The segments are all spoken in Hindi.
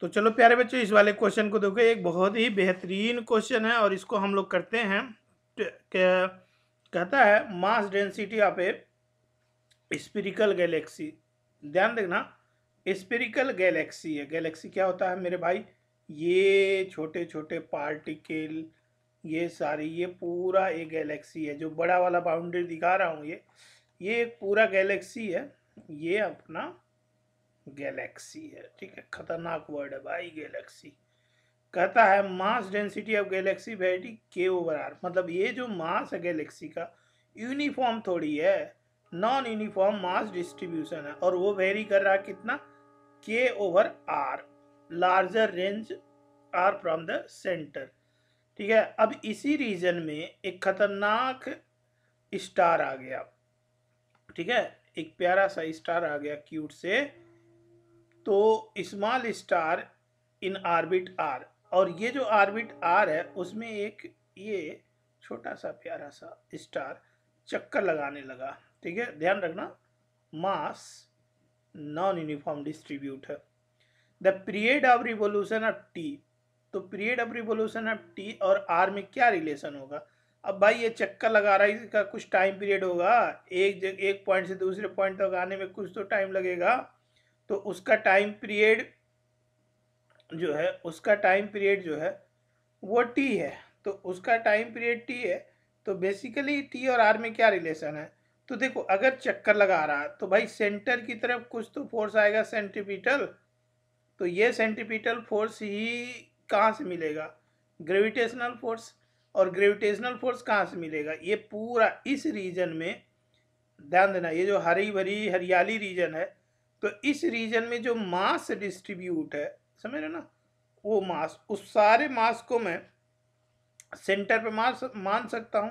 तो चलो प्यारे बच्चों इस वाले क्वेश्चन को देखो एक बहुत ही बेहतरीन क्वेश्चन है और इसको हम लोग करते हैं कहता है mass density of a spherical galaxy ध्यान देखना स्पिरिकल गैलेक्सी है गैलेक्सी क्या होता है मेरे भाई ये छोटे छोटे पार्टिकल ये सारी ये पूरा एक गैलेक्सी है जो बड़ा वाला बाउंड्री दिखा रहा हूँ ये ये एक पूरा गैलेक्सी है ये अपना गैलेक्सी है ठीक है खतरनाक वर्ड है भाई गैलेक्सी कहता है mass density of galaxy vary K over R मतलब ये जो मास है गैलेक्सी का यूनिफॉर्म थोड़ी है नॉन यूनिफॉर्म मास डिस्ट्रीब्यूशन है और वो वेरी कर रहा कितना K over R larger range R from the centre ठीक है अब इसी रीजन में एक खतरनाक स्टार आ गया ठीक है एक प्यारा सा स्टार आ गया क्यूट से तो small star in orbit R और ये जो ऑर्बिट आर है उसमें एक ये छोटा सा प्यारा सा स्टार चक्कर लगाने लगा ठीक है ध्यान रखना मास नॉन यूनिफॉर्म डिस्ट्रीब्यूट है the period of revolution of T तो period of revolution of T और आर में क्या रिलेशन होगा अब भाई ये चक्कर लगा रहा है इसका कुछ टाइम पीरियड होगा एक जग, एक पॉइंट से दूसरे पॉइंट तक आने में कुछ तो टाइम लगेगा तो उसका टाइम पीरियड जो है उसका टाइम पीरियड जो है वो टी है तो उसका टाइम पीरियड टी है तो बेसिकली टी और आर में क्या रिलेशन है तो देखो अगर चक्कर लगा रहा है तो भाई सेंटर की तरफ कुछ तो फोर्स आएगा सेंटिपिटल तो ये सेंटिपिटल फोर्स ही कहाँ से मिलेगा ग्रेविटेशनल फोर्स और ग्रेविटेशनल फोर्स कहाँ से मिलेगा ये पूरा इस रीजन में ध्यान देना ये जो हरी भरी हरियाली रीजन है तो इस रीजन में जो मास डिस्ट्रीब्यूट है समझ रहे ना वो मास उस सारे मास को मैं सेंटर पे मास मान सकता हूँ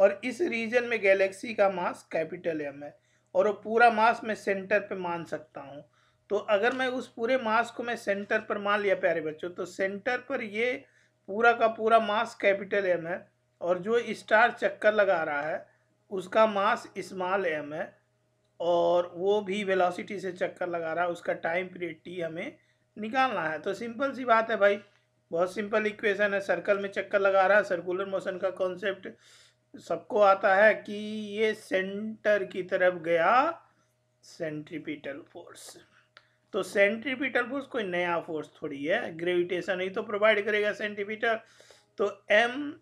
और इस रीजन में गैलेक्सी का मास कैपिटल एम है और वो पूरा मास मैं सेंटर पे मान सकता हूँ तो अगर मैं उस पूरे मास को मैं सेंटर पर मान लिया प्यारे बच्चों तो सेंटर पर ये पूरा का पूरा मास कैपिटल एम है और जो स्टार चक्कर लगा रहा है उसका मास स्मॉल एम है और वो भी वेलोसिटी से चक्कर लगा रहा है उसका टाइम पीरियड टी हमें निकालना है तो सिंपल सी बात है भाई बहुत सिंपल इक्वेशन है सर्कल में चक्कर लगा रहा है सर्कुलर मोशन का कॉन्सेप्ट सबको आता है कि ये सेंटर की तरफ गया सेंट्रीपिटल फोर्स तो सेंट्रीपिटल फोर्स कोई नया फोर्स थोड़ी है ग्रेविटेशन ही तो प्रोवाइड करेगा सेंट्रीपिटल तो एम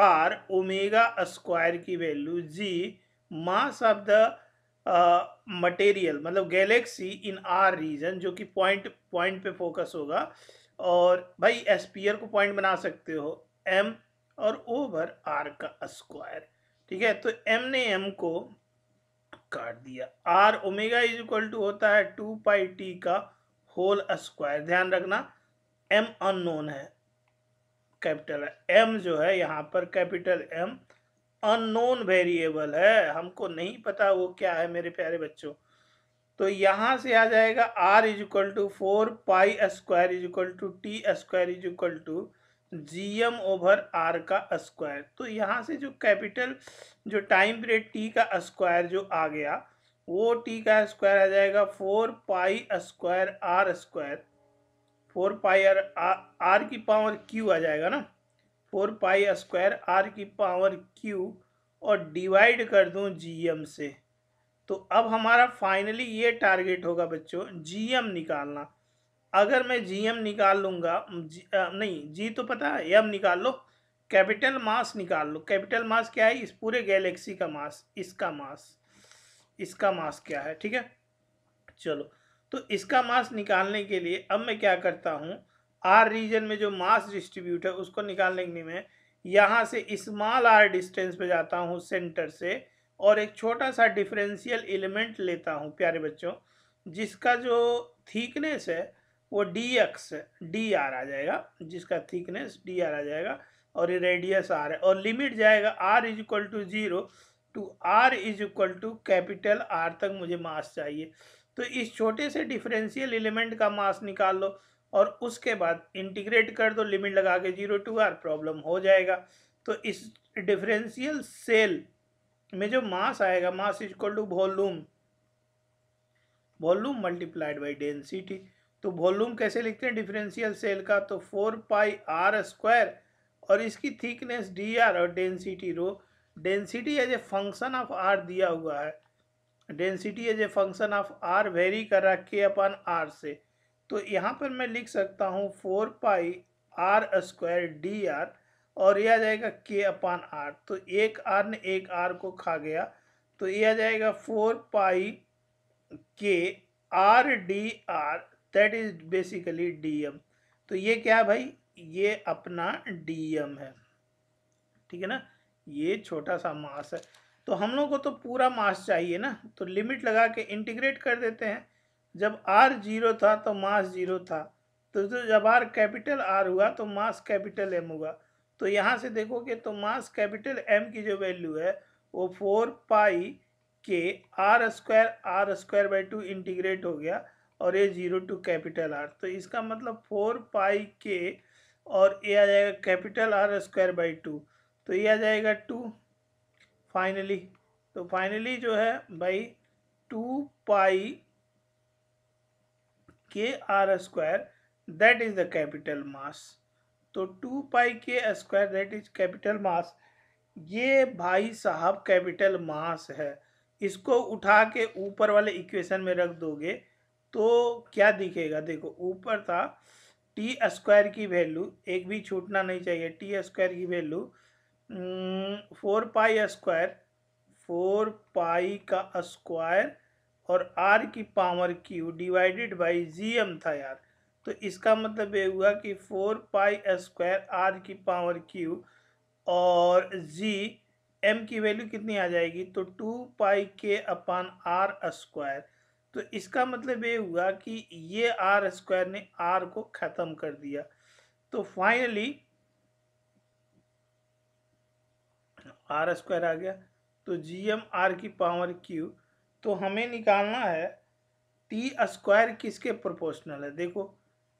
आर ओमेगा स्क्वायर की value G mass of the material मतलब गैलेक्सी इन आर रीजन जो कि पॉइंट पॉइंट पे फोकस होगा और भाई एसपियर को पॉइंट बना सकते हो एम और ओवर आर का स्क्वायर ठीक है तो एम ने एम को काट दिया R omega is equal to होता है टू पाई टी का होल स्क्वायर ध्यान रखना एम अननोन है कैपिटल एम जो है यहाँ पर कैपिटल एम अननोन वेरिएबल है हमको नहीं पता वो क्या है मेरे प्यारे बच्चों तो यहाँ से आ जाएगा R is equal to four pi square is equal to T square is equal to G M over R का स्क्वायर तो यहाँ से जो कैपिटल जो टाइम पीरियड टी का स्क्वायर जो आ गया वो टी का स्क्वायर आ जाएगा four pi square R square four pi R R की पावर क्यू आ जाएगा ना फोर पाई स्क्वायर आर की पावर क्यू और डिवाइड कर दूं जीएम से तो अब हमारा फाइनली ये टारगेट होगा बच्चों जीएम निकालना अगर मैं जीएम निकाल लूँगा नहीं जी तो पता है एम निकाल लो कैपिटल मास निकाल लो कैपिटल मास क्या है इस पूरे गैलेक्सी का मास इसका मास इसका मास क्या है ठीक है चलो तो इसका मास निकालने के लिए अब मैं क्या करता हूँ आर रीजन में जो मास डिस्ट्रीब्यूट है उसको निकालने के लिए मैं यहाँ से स्मॉल आर डिस्टेंस पे जाता हूँ सेंटर से और एक छोटा सा डिफरेंशियल एलिमेंट लेता हूँ प्यारे बच्चों जिसका जो थीकनेस है वो डी एक्स डी आर आ जाएगा जिसका थीकनेस डी आर आ जाएगा और ये रेडियस आर है और लिमिट जाएगा R is equal to zero to R is equal to capital R तक मुझे मास चाहिए तो इस छोटे से डिफरेंशियल एलिमेंट का मास निकाल लो और उसके बाद इंटीग्रेट कर दो लिमिट लगा के जीरो टू आर प्रॉब्लम हो जाएगा तो इस डिफरेंशियल सेल में जो मास आएगा mass equal to volume volume multiplied by density तो वॉल्यूम कैसे लिखते हैं डिफरेंशियल सेल का तो फोर पाई आर स्क्वायर और इसकी थिकनेस डी आर और density rho density as a function of R दिया हुआ है density as a function of R vary कर रहा है अपन आर से तो यहाँ पर मैं लिख सकता हूँ four pi R square D R और ये आ जाएगा के अपान आर तो एक आर ने एक आर को खा गया तो ये आ जाएगा four pi K R D R that is basically D M तो ये क्या है भाई ये अपना डी एम है ठीक है ना ये छोटा सा मास है तो हम लोग को तो पूरा मास चाहिए ना तो लिमिट लगा के इंटीग्रेट कर देते हैं जब आर जीरो था तो मास जीरो था तो जब आर कैपिटल आर हुआ तो मास कैपिटल एम हुआ तो यहाँ से देखोगे तो मास कैपिटल एम की जो वैल्यू है वो four pi K R square R square by two integrate हो गया और ये जीरो टू कैपिटल आर तो इसका मतलब फोर पाई के और ये आ जाएगा capital R square by two तो ये आ जाएगा टू फाइनली तो फाइनली जो है भाई two pi K R square that is the capital mass तो two pi K square that is capital mass ये भाई साहब कैपिटल मास है इसको उठा के ऊपर वाले इक्वेशन में रख दोगे तो क्या दिखेगा देखो ऊपर था टी स्क्वायर की वैल्यू एक भी छूटना नहीं चाहिए टी स्क्वायर की value four pi square four pi का स्क्वायर और आर की power cube divided by G M था यार तो इसका मतलब ये हुआ कि फोर पाई स्क्वायर आर की पावर क्यू और जी एम की वैल्यू कितनी आ जाएगी तो टू पाई के अपान आर स्क्वायर तो इसका मतलब ये हुआ कि ये आर स्क्वायर ने आर को ख़त्म कर दिया तो फाइनली आर स्क्वायर आ गया तो जी एम आर की पावर क्यू तो हमें निकालना है टी स्क्वायर किसके प्रोपोर्शनल है देखो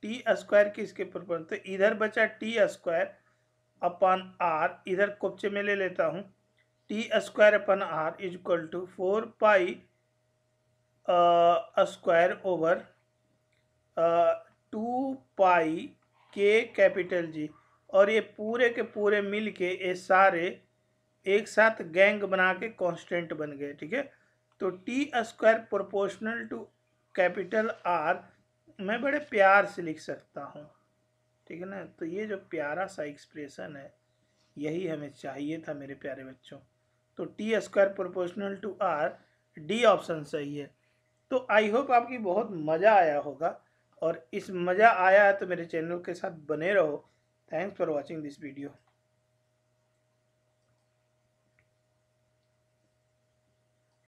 टी स्क्वायर किसके प्रोपोर्शनल तो इधर बचा टी स्क्वायर अपन आर इधर कोपचे में ले लेता हूँ टी स्क्वायर अपन R is equal to four pi square over two pi K capital जी और ये पूरे के पूरे मिल के ये सारे एक साथ गैंग बना के कॉन्स्टेंट बन गए ठीक है तो T square proportional to capital R मैं बड़े प्यार से लिख सकता हूँ ठीक है ना तो ये जो प्यारा सा एक्सप्रेशन है यही हमें चाहिए था मेरे प्यारे बच्चों तो T square proportional to R D option सही है तो आई होप आपकी बहुत मज़ा आया होगा और इस मज़ा आया है तो मेरे चैनल के साथ बने रहो thanks for watching this video